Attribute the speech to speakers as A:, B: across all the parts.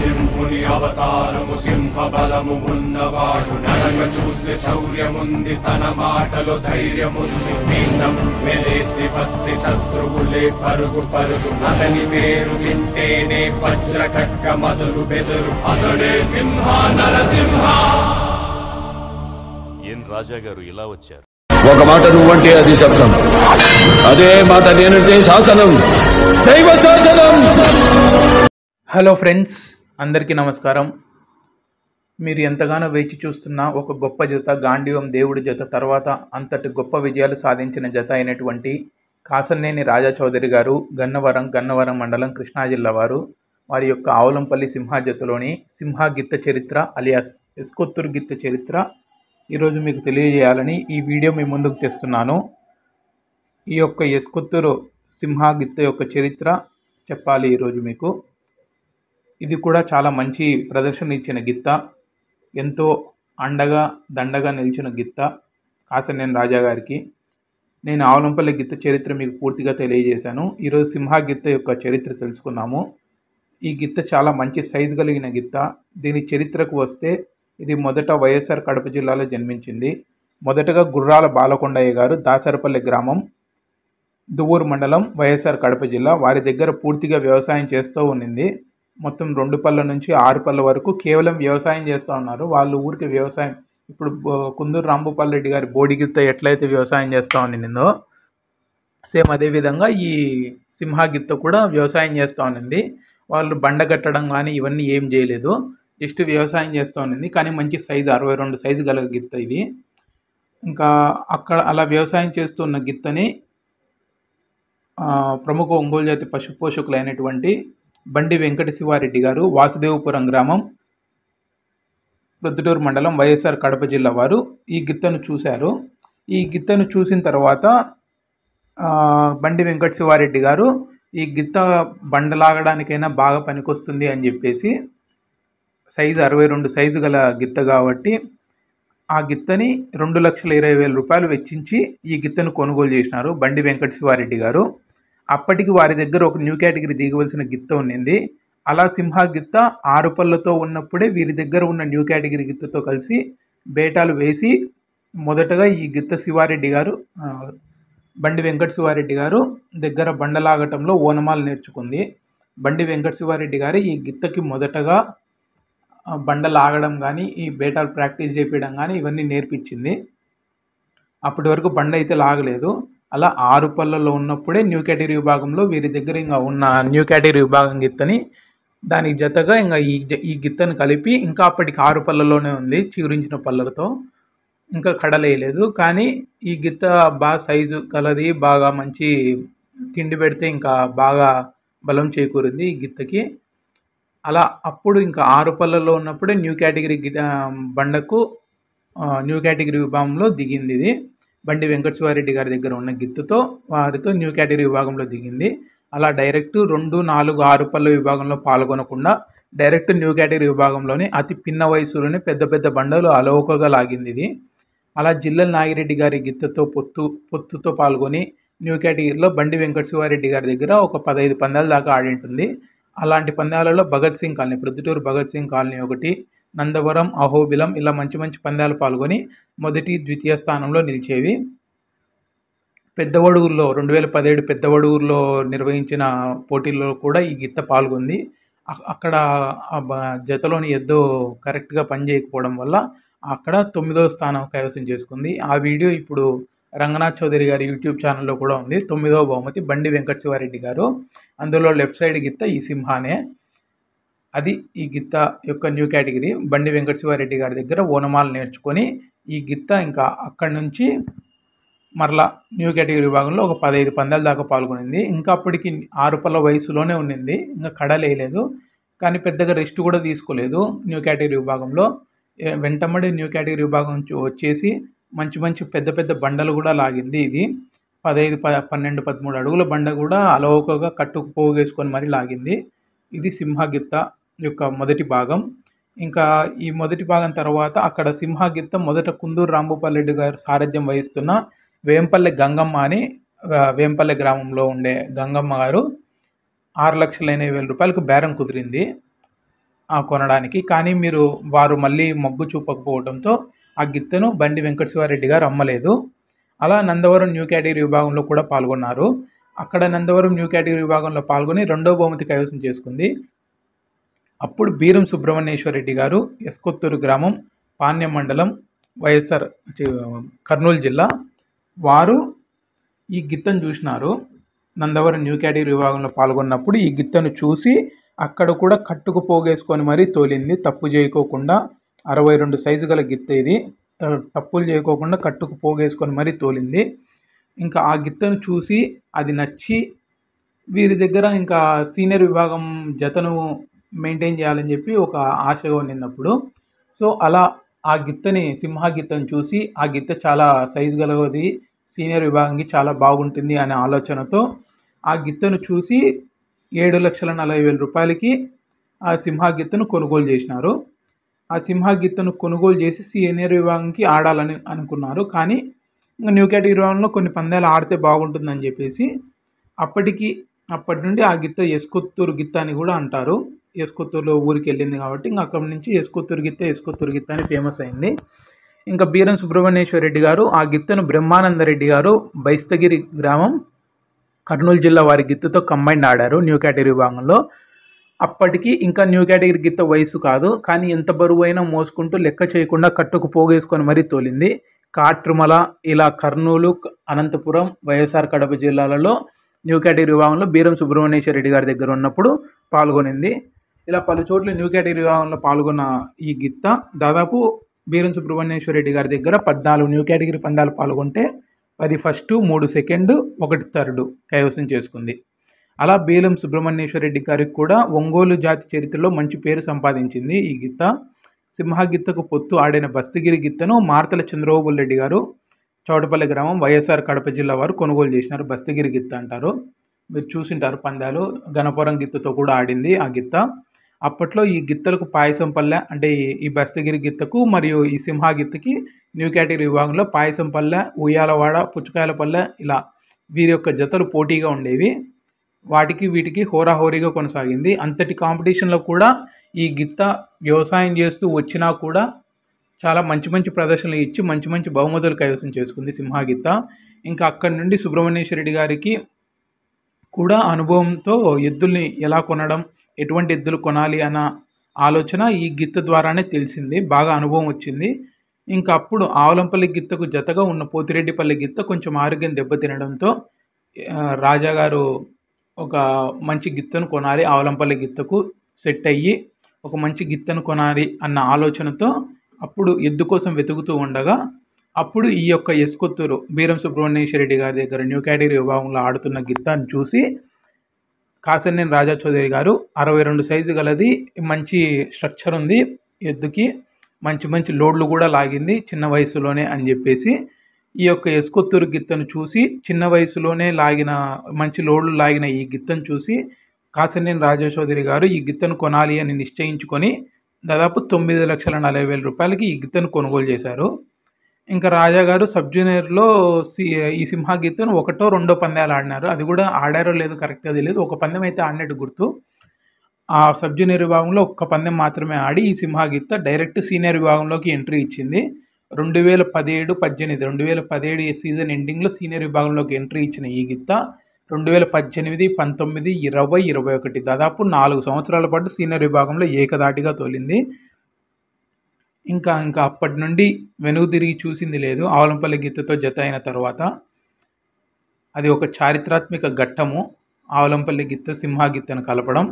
A: సింహుని అవతారము సింహ బలము ఉన్నవాడు నడక చూస్తే శౌర్యముంది తన మాటలో ధైర్యముంది దేశం మెలేసి వస్తే శత్రువులే పరుగు పరుగు అతని పేరు వింటేనే వజ్ర మధురు బెదురు అతడే సింహ నరసింహ ఏం రాజా గారు ఇలా వచ్చారు ఒక మాట నువ్వంటే అది శబ్దం అదే మాట నేనంటే శాసనం దైవ శాసనం హలో ఫ్రెండ్స్ అందరికీ నమస్కారం మీరు ఎంతగానో వేచి చూస్తున్న ఒక గొప్ప జత గాంధీవం దేవుడి జత తర్వాత అంతటి గొప్ప విజయాలు సాధించిన జత అయినటువంటి కాసన్నేని రాజా చౌదరి గారు గన్నవరం గన్నవరం మండలం కృష్ణా జిల్లా వారు వారి యొక్క ఆవులంపల్లి సింహ జతలోని సింహ గిత్త చరిత్ర అలియాస్ ఎస్కొత్తూరు గిత్త చరిత్ర ఈరోజు మీకు తెలియజేయాలని ఈ వీడియో మీ ముందుకు తెస్తున్నాను ఈ యొక్క ఎస్కొత్తూరు సింహ గిత్త యొక్క చరిత్ర చెప్పాలి ఈరోజు మీకు ఇది కూడా చాలా మంచి ప్రదర్శన ఇచ్చిన గిత్త ఎంతో అండగా దండగా నిలిచిన గిత్త కాసనేని రాజా గారికి నేను ఆవలంపల్లి గిత్త చరిత్ర మీకు పూర్తిగా తెలియజేశాను ఈరోజు సింహ గిత్త యొక్క చరిత్ర తెలుసుకున్నాము ఈ గిత్త చాలా మంచి సైజు కలిగిన గిత్త దీని చరిత్రకు వస్తే ఇది మొదట వైఎస్ఆర్ కడప జిల్లాలో జన్మించింది మొదటగా గుర్రాల బాలకొండయ్య గారు దాసరపల్లి గ్రామం దువ్వూరు మండలం వైఎస్ఆర్ కడప జిల్లా వారి దగ్గర పూర్తిగా వ్యవసాయం చేస్తూ ఉండింది మొత్తం రెండు పళ్ళ నుంచి ఆరు పళ్ళ వరకు కేవలం వ్యవసాయం చేస్తూ ఉన్నారు వాళ్ళు ఊరికి వ్యవసాయం ఇప్పుడు కుందూరు రాంభూపాల్ రెడ్డి గారి బోడిగిత్త ఎట్లయితే వ్యవసాయం చేస్తూ ఉండిందో సేమ్ అదేవిధంగా ఈ సింహాగిత్త కూడా వ్యవసాయం చేస్తూ ఉండింది వాళ్ళు బండ కట్టడం కానీ ఇవన్నీ ఏం చేయలేదు జస్ట్ వ్యవసాయం చేస్తూ ఉండింది కానీ మంచి సైజు అరవై రెండు సైజు గల గిత్త ఇది ఇంకా అక్కడ అలా వ్యవసాయం చేస్తున్న గిత్తని ప్రముఖ ఒంగోలు జాతి పశు పోషకులైనటువంటి బండి వెంకట శివారెడ్డి గారు వాసుదేవపురం గ్రామం ప్రొద్దుటూరు మండలం వైఎస్ఆర్ కడప జిల్లా వారు ఈ గిత్తను చూశారు ఈ గిత్తను చూసిన తర్వాత బండి వెంకట శివారెడ్డి గారు ఈ గిత్త బండలాగడానికైనా బాగా పనికొస్తుంది అని చెప్పేసి సైజు అరవై రెండు సైజు గల గిత్త కాబట్టి ఆ గిత్తని రెండు లక్షల ఇరవై వేల రూపాయలు వెచ్చించి ఈ గిత్తను కొనుగోలు చేసినారు బండి వెంకట శివారెడ్డి గారు అప్పటికి వారి దగ్గర ఒక న్యూ కేటగిరీ దిగవలసిన గిత్త ఉండింది అలా సింహ గిత్త ఆరు పళ్ళతో ఉన్నప్పుడే వీరి దగ్గర ఉన్న న్యూ కేటగిరీ గిత్తతో కలిసి బేటాలు వేసి మొదటగా ఈ గిత్త శివారెడ్డి గారు బండి వెంకట శివారెడ్డి గారు దగ్గర బండలాగటంలో ఓనమాలు నేర్చుకుంది బండి వెంకట శివారెడ్డి గారు ఈ గిత్తకి మొదటగా బండలు ఆగడం కానీ ఈ బేటాలు ప్రాక్టీస్ చేపించడం కానీ ఇవన్నీ నేర్పించింది అప్పటి వరకు బండ అయితే లాగలేదు అలా ఆరు పళ్ళలో ఉన్నప్పుడే న్యూ కేటగిరీ విభాగంలో వీరి దగ్గర ఇంకా ఉన్న న్యూ కేటగిరీ విభాగం గిత్తని దానికి జతగా ఇంకా ఈ ఈ గిత్తను కలిపి ఇంకా అప్పటికి ఆరు పళ్ళలోనే ఉంది చిగురించిన పళ్ళతో ఇంకా కడలేయలేదు కానీ ఈ గిత్త బాగా సైజు కలది బాగా మంచి తిండి పెడితే ఇంకా బాగా బలం చేకూరింది ఈ గిత్తకి అలా అప్పుడు ఇంకా ఆరు పళ్ళలో ఉన్నప్పుడే న్యూ కేటగిరీ బండకు న్యూ కేటగిరీ విభాగంలో దిగింది ఇది బండి వెంకటశివారెడ్డి గారి దగ్గర ఉన్న గిత్తుతో వారితో న్యూ కేటగిరీ విభాగంలో దిగింది అలా డైరెక్ట్ రెండు నాలుగు ఆరు పళ్ళ విభాగంలో పాల్గొనకుండా డైరెక్ట్ న్యూ కేటగిరీ విభాగంలోనే అతి పిన్న వయసులోనే పెద్ద పెద్ద బండలు అలవకగా లాగింది ఇది అలా జిల్లల నాగిరెడ్డి గారి గిత్తతో పొత్తు పొత్తుతో పాల్గొని న్యూ కేటగిరీలో బండి వెంకటశివారెడ్డి గారి దగ్గర ఒక పదహైదు పందాల దాకా ఆడింటుంది అలాంటి పందాలలో భగత్ సింగ్ కాలనీ ప్రొద్దుటూరు భగత్ సింగ్ కాలనీ ఒకటి నందవరం అహోబిలం ఇలా మంచి మంచి పందాలు పాల్గొని మొదటి ద్వితీయ స్థానంలో నిలిచేవి పెద్దవడుగుల్లో రెండు వేల పదిహేడు పెద్దవడుగుల్లో నిర్వహించిన పోటీల్లో కూడా ఈ గిత్త పాల్గొంది అక్కడ జతలోని ఎద్దో కరెక్ట్గా పనిచేయకపోవడం వల్ల అక్కడ తొమ్మిదవ స్థానం కైవసం చేసుకుంది ఆ వీడియో ఇప్పుడు రంగనాథ్ చౌదరి గారి యూట్యూబ్ ఛానల్లో కూడా ఉంది తొమ్మిదవ బహుమతి బండి వెంకట శివారెడ్డి గారు అందులో లెఫ్ట్ సైడ్ గిత్త ఈ సింహానే అది ఈ గిత్త యొక్క న్యూ కేటగిరీ బండి వెంకట శివారెడ్డి గారి దగ్గర ఓనమాలు నేర్చుకొని ఈ గిత్త ఇంకా అక్కడి నుంచి మరలా న్యూ కేటగిరీ విభాగంలో ఒక పదహైదు పందాల దాకా పాల్గొనింది ఇంకా అప్పటికి ఆరు పళ్ళ వయసులోనే ఉండింది ఇంకా కడలేయలేదు కానీ పెద్దగా రెస్ట్ కూడా తీసుకోలేదు న్యూ కేటగిరీ విభాగంలో వెంటమడి న్యూ కేటగిరీ విభాగం నుంచి వచ్చేసి మంచి మంచి పెద్ద పెద్ద బండలు కూడా లాగింది ఇది పదహైదు ప పన్నెండు పదమూడు అడుగుల బండ కూడా అలవకగా కట్టుకు పోగేసుకొని మరీ లాగింది ఇది సింహగిత్త యొక్క మొదటి భాగం ఇంకా ఈ మొదటి భాగం తర్వాత అక్కడ సింహగిత్తం మొదట కుందూరు రాంభూపాల్రెడ్డి గారు సారథ్యం వహిస్తున్న వేంపల్లె గంగమ్మ అని వేంపల్లె గ్రామంలో ఉండే గంగమ్మ గారు ఆరు లక్షల ఎనభై వేల రూపాయలకు బేరం కుదిరింది ఆ కొనడానికి కానీ మీరు వారు మళ్ళీ మొగ్గు చూపకపోవడంతో ఆ గిత్తను బండి వెంకటశివారెడ్డి గారు అమ్మలేదు అలా నందవరం న్యూ కేటగిరీ విభాగంలో కూడా పాల్గొన్నారు అక్కడ నందవరం న్యూ కేటగిరీ విభాగంలో పాల్గొని రెండో బహుమతి కైవసం చేసుకుంది అప్పుడు బీరం సుబ్రహ్మణ్యేశ్వర రెడ్డి గారు ఎస్కొత్తూరు గ్రామం పాణ్యం మండలం వైఎస్ఆర్ కర్నూలు జిల్లా వారు ఈ గిత్తను చూసినారు నందవరం న్యూ కేటగిరీ విభాగంలో పాల్గొన్నప్పుడు ఈ గిత్తను చూసి అక్కడ కూడా కట్టుకు పోగేసుకొని మరీ తోలింది తప్పు చేయకోకుండా అరవై రెండు సైజు గల గిత్త ఇది తప్పులు చేయకోకుండా కట్టుకు పోగేసుకొని మరీ తోలింది ఇంకా ఆ గిత్తను చూసి అది నచ్చి వీరి దగ్గర ఇంకా సీనియర్ విభాగం జతను మెయింటైన్ చేయాలని చెప్పి ఒక ఆశగా ఉండినప్పుడు సో అలా ఆ గిత్తని సింహ గిత్తని చూసి ఆ గిత్త చాలా సైజు గలది సీనియర్ విభాగంకి చాలా బాగుంటుంది అనే ఆలోచనతో ఆ గిత్తను చూసి ఏడు లక్షల నలభై వేల రూపాయలకి ఆ సింహ గిత్తను కొనుగోలు చేసినారు ఆ సింహ గిత్తను కొనుగోలు చేసి సీనియర్ విభాగంకి ఆడాలని అనుకున్నారు కానీ ఇంకా న్యూ కేటగిరీ విభాగంలో కొన్ని పందాలు ఆడితే బాగుంటుందని చెప్పేసి అప్పటికి అప్పటి నుండి ఆ గిత్త యశ్కొత్తూరు గిత్త అని కూడా అంటారు ఎస్కొత్తూరులో ఊరికి వెళ్ళింది కాబట్టి ఇంకా అక్కడి నుంచి ఎస్కొత్తూరు గిత్త ఎస్కొత్తూరు గిత్త అని ఫేమస్ అయింది ఇంకా బీరం సుబ్రహ్మణ్యేశ్వర రెడ్డి గారు ఆ గిత్తను బ్రహ్మానందరెడ్డి గారు బైస్తగిరి గ్రామం కర్నూలు జిల్లా వారి గిత్తతో కంబైండ్ ఆడారు న్యూ కేటగిరీ విభాగంలో అప్పటికి ఇంకా న్యూ కేటగిరీ గిత్త వయసు కాదు కానీ ఎంత బరువైనా మోసుకుంటూ లెక్క చేయకుండా కట్టుకు పోగేసుకొని మరీ తోలింది కాట్రుమల ఇలా కర్నూలు అనంతపురం వైఎస్ఆర్ కడప జిల్లాలలో న్యూ కేటగిరీ విభాగంలో బీరం సుబ్రహ్మణ్యేశ్వర రెడ్డి గారి దగ్గర ఉన్నప్పుడు పాల్గొనింది ఇలా పలు చోట్ల న్యూ కేటగిరీ పాల్గొన్న ఈ గిత్త దాదాపు బీరం సుబ్రహ్మణ్యేశ్వర రెడ్డి గారి దగ్గర పద్నాలుగు న్యూ కేటగిరీ పందాలు పాల్గొంటే పది ఫస్ట్ మూడు సెకండ్ ఒకటి థర్డ్ కైవసం చేసుకుంది అలా బీలం సుబ్రహ్మణ్యేశ్వర రెడ్డి గారికి కూడా ఒంగోలు జాతి చరిత్రలో మంచి పేరు సంపాదించింది ఈ గిత్త సింహగిత్తకు పొత్తు ఆడిన బస్తిగిరి గిత్తను మార్తల చంద్రబాబు రెడ్డి గారు చౌటపల్లి గ్రామం వైఎస్ఆర్ కడప జిల్లా వారు కొనుగోలు చేసినారు బస్తిగిరి గిత్త అంటారు మీరు చూసింటారు పందాలు గణపురం గిత్తతో కూడా ఆడింది ఆ గిత్త అప్పట్లో ఈ గిత్తలకు పాయసం పల్లె అంటే ఈ బస్తగిరి గిత్తకు మరియు ఈ సింహాగిత్తకి గిత్తకి న్యూ కేటగిరీ విభాగంలో పాయసం పల్లె ఉయ్యాలవాడ పుచ్చకాయల పల్లె ఇలా వీరి యొక్క జతలు పోటీగా ఉండేవి వాటికి వీటికి హోరాహోరీగా కొనసాగింది అంతటి కాంపిటీషన్లో కూడా ఈ గిత్త వ్యవసాయం చేస్తూ వచ్చినా కూడా చాలా మంచి మంచి ప్రదర్శనలు ఇచ్చి మంచి మంచి బహుమతులు కైవసం చేసుకుంది సింహాగిత్త ఇంకా అక్కడి నుండి సుబ్రహ్మణ్యేశ్వర రెడ్డి గారికి కూడా అనుభవంతో ఎద్దుల్ని ఎలా కొనడం ఎటువంటి ఎద్దులు కొనాలి అన్న ఆలోచన ఈ గిత్త ద్వారానే తెలిసింది బాగా అనుభవం వచ్చింది ఇంకా అప్పుడు ఆవలంపల్లి గిత్తకు జతగా ఉన్న పోతిరెడ్డిపల్లి గిత్త కొంచెం ఆరోగ్యం దెబ్బతినడంతో రాజాగారు ఒక మంచి గిత్తను కొనాలి ఆవలంపల్లి గిత్తకు సెట్ అయ్యి ఒక మంచి గిత్తను కొనాలి అన్న ఆలోచనతో అప్పుడు ఎద్దు కోసం వెతుకుతూ ఉండగా అప్పుడు ఈ యొక్క ఎస్కొత్తూరు బీరం సుబ్రహ్మణ్యేశ్వర రెడ్డి గారి దగ్గర న్యూ కేటగిరీ విభాగంలో ఆడుతున్న గిత్తాన్ని చూసి కాసినేని రాజా చౌదరి గారు అరవై రెండు సైజు గలది మంచి స్ట్రక్చర్ ఉంది ఎద్దుకి మంచి మంచి లోడ్లు కూడా లాగింది చిన్న వయసులోనే అని చెప్పేసి ఈ యొక్క ఎస్కొత్తూరు గిత్తను చూసి చిన్న వయసులోనే లాగిన మంచి లోడ్లు లాగిన ఈ గిత్తను చూసి కాసినేని రాజా చౌదరి గారు ఈ గిత్తను కొనాలి అని నిశ్చయించుకొని దాదాపు తొమ్మిది లక్షల నలభై వేల రూపాయలకి ఈ గిత్తను కొనుగోలు చేశారు ఇంకా రాజా గారు సబ్ జూనియర్లో ఈ గీతను ఒకటో రెండో పందాలు ఆడినారు అది కూడా ఆడారో లేదు కరెక్ట్గా తెలియదు ఒక పందెం అయితే ఆడినట్టు గుర్తు ఆ సబ్ జూనియర్ విభాగంలో ఒక్క పందెం మాత్రమే ఆడి ఈ సింహగీత డైరెక్ట్ సీనియర్ విభాగంలోకి ఎంట్రీ ఇచ్చింది రెండు వేల పదిహేడు పద్దెనిమిది రెండు వేల పదిహేడు సీజన్ ఎండింగ్లో సీనియర్ విభాగంలోకి ఎంట్రీ ఇచ్చిన ఈ గీత రెండు వేల పద్దెనిమిది పంతొమ్మిది ఇరవై ఇరవై ఒకటి దాదాపు నాలుగు సంవత్సరాల పాటు సీనియర్ విభాగంలో ఏకదాటిగా తోలింది ఇంకా ఇంకా అప్పటి నుండి వెనుగు తిరిగి చూసింది లేదు ఆవలంపల్లి గీతతో జత అయిన తర్వాత అది ఒక చారిత్రాత్మక ఘట్టము ఆవలంపల్లి గిత్త సింహా గీతను కలపడం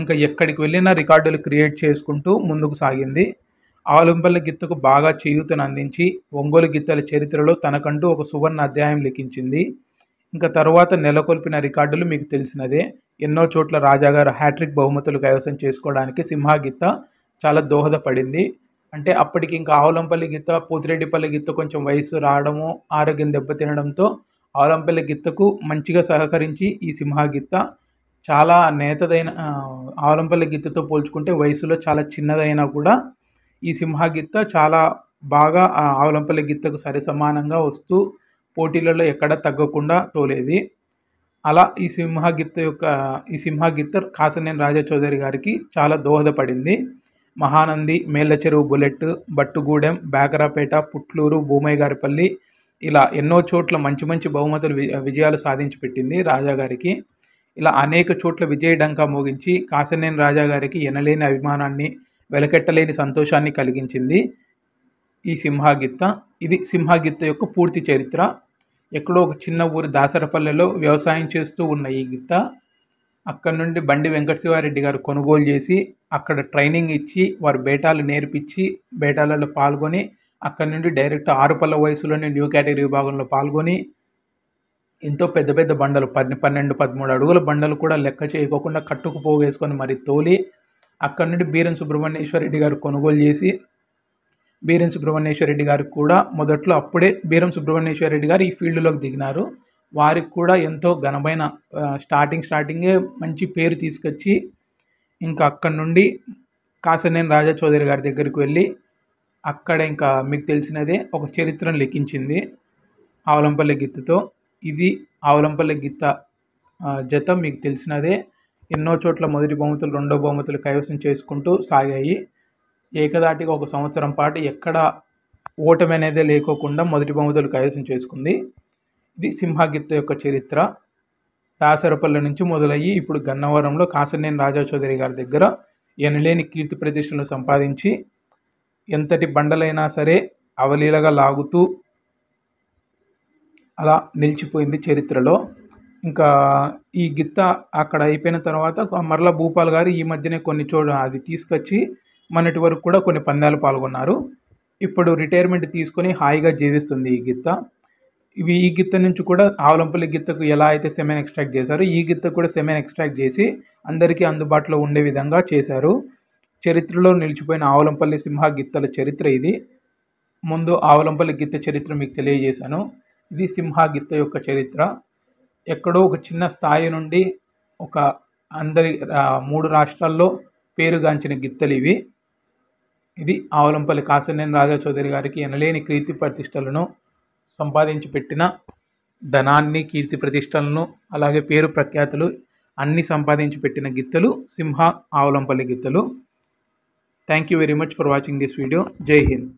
A: ఇంకా ఎక్కడికి వెళ్ళినా రికార్డులు క్రియేట్ చేసుకుంటూ ముందుకు సాగింది ఆవలంపల్లి గిత్తకు బాగా చేయూతను అందించి ఒంగోలు గిత్తల చరిత్రలో తనకంటూ ఒక సువర్ణ అధ్యాయం లిఖించింది ఇంకా తర్వాత నెలకొల్పిన రికార్డులు మీకు తెలిసినదే ఎన్నో చోట్ల రాజాగారు హ్యాట్రిక్ బహుమతులు కైవసం చేసుకోవడానికి గీత చాలా దోహదపడింది అంటే అప్పటికి ఇంకా ఆవులంపల్లి గిత్త పోతిరెడ్డిపల్లి గిత్త కొంచెం వయసు రావడము ఆరోగ్యం దెబ్బతినడంతో ఆవులంపల్లి గిత్తకు మంచిగా సహకరించి ఈ సింహ గిత్త చాలా నేతదైన ఆవులంపల్లి గిత్తతో పోల్చుకుంటే వయసులో చాలా చిన్నదైనా కూడా ఈ సింహా గిత్త చాలా బాగా ఆవులంపల్లి గిత్తకు సరి సమానంగా వస్తూ పోటీలలో ఎక్కడ తగ్గకుండా తోలేది అలా ఈ సింహ గిత్త యొక్క ఈ సింహ గిత్త కాసనేని రాజా చౌదరి గారికి చాలా దోహదపడింది మహానంది మేళ్ళచెరువు బుల్లెట్ బట్టుగూడెం బేకరాపేట పుట్లూరు భూమయ్యగారిపల్లి ఇలా ఎన్నో చోట్ల మంచి మంచి బహుమతులు విజయాలు సాధించి పెట్టింది రాజాగారికి ఇలా అనేక చోట్ల విజయ డంకా మోగించి కాసనేని రాజాగారికి ఎనలేని అభిమానాన్ని వెలకెట్టలేని సంతోషాన్ని కలిగించింది ఈ సింహాగిత్త ఇది సింహాగిత్త యొక్క పూర్తి చరిత్ర ఎక్కడో ఒక చిన్న ఊరు దాసరపల్లెలో వ్యవసాయం చేస్తూ ఉన్న ఈ గిత్త అక్కడ నుండి బండి వెంకటశివారెడ్డి గారు కొనుగోలు చేసి అక్కడ ట్రైనింగ్ ఇచ్చి వారు బేటాలు నేర్పించి బేటాలలో పాల్గొని అక్కడ నుండి డైరెక్ట్ ఆరు పళ్ళ వయసులోనే న్యూ కేటగిరీ విభాగంలో పాల్గొని ఎంతో పెద్ద పెద్ద బండలు పన్నె పన్నెండు పదమూడు అడుగుల బండలు కూడా లెక్క చేయకోకుండా కట్టుకు పోగేసుకొని మరి తోలి అక్కడ నుండి బీరం సుబ్రహ్మణ్యేశ్వర రెడ్డి గారు కొనుగోలు చేసి బీరం సుబ్రహ్మణ్యేశ్వర రెడ్డి గారికి కూడా మొదట్లో అప్పుడే బీరం సుబ్రహ్మణ్యేశ్వర రెడ్డి గారు ఈ ఫీల్డ్లోకి దిగినారు వారికి కూడా ఎంతో ఘనమైన స్టార్టింగ్ స్టార్టింగే మంచి పేరు తీసుకొచ్చి ఇంకా అక్కడి నుండి కాసనేని రాజా చౌదరి గారి దగ్గరికి వెళ్ళి అక్కడ ఇంకా మీకు తెలిసినదే ఒక చరిత్రను లిఖించింది ఆవలంపల్లి గిత్తతో ఇది ఆవలంపల్లి గిత్త జత మీకు తెలిసినదే ఎన్నో చోట్ల మొదటి బహుమతులు రెండో బహుమతులు కైవసం చేసుకుంటూ సాగాయి ఏకదాటిగా ఒక సంవత్సరం పాటు ఎక్కడ ఓటమి అనేది లేకోకుండా మొదటి బహుమతులు కైవసం చేసుకుంది ఇది సింహగిత్త యొక్క చరిత్ర దాసరపల్లి నుంచి మొదలయ్యి ఇప్పుడు గన్నవరంలో కాసనేని రాజా చౌదరి గారి దగ్గర ఎనలేని కీర్తి ప్రతిష్టలు సంపాదించి ఎంతటి బండలైనా సరే అవలీలగా లాగుతూ అలా నిలిచిపోయింది చరిత్రలో ఇంకా ఈ గిత్త అక్కడ అయిపోయిన తర్వాత మరలా భూపాల్ గారు ఈ మధ్యనే కొన్ని చోట అది తీసుకొచ్చి మొన్నటి వరకు కూడా కొన్ని పందాలు పాల్గొన్నారు ఇప్పుడు రిటైర్మెంట్ తీసుకొని హాయిగా జీవిస్తుంది ఈ గిత్త ఇవి ఈ గిత్త నుంచి కూడా ఆవలంపల్లి గిత్తకు ఎలా అయితే సెమెన్ ఎక్స్ట్రాక్ట్ చేశారో ఈ గిత్త కూడా సెమెన్ ఎక్స్ట్రాక్ట్ చేసి అందరికీ అందుబాటులో ఉండే విధంగా చేశారు చరిత్రలో నిలిచిపోయిన ఆవలంపల్లి సింహ గిత్తల చరిత్ర ఇది ముందు ఆవలంపల్లి గిత్త చరిత్ర మీకు తెలియజేశాను ఇది సింహ గిత్త యొక్క చరిత్ర ఎక్కడో ఒక చిన్న స్థాయి నుండి ఒక అందరి మూడు రాష్ట్రాల్లో పేరుగాంచిన గిత్తలు ఇవి ఇది ఆవలంపల్లి కాసినేని రాజా చౌదరి గారికి ఎనలేని కీర్తి ప్రతిష్టలను సంపాదించి పెట్టిన ధనాన్ని కీర్తి ప్రతిష్టలను అలాగే పేరు ప్రఖ్యాతులు అన్నీ సంపాదించి పెట్టిన గిత్తలు సింహ ఆవలంపల్లి గిత్తలు thank you very much for watching this video జై హింద్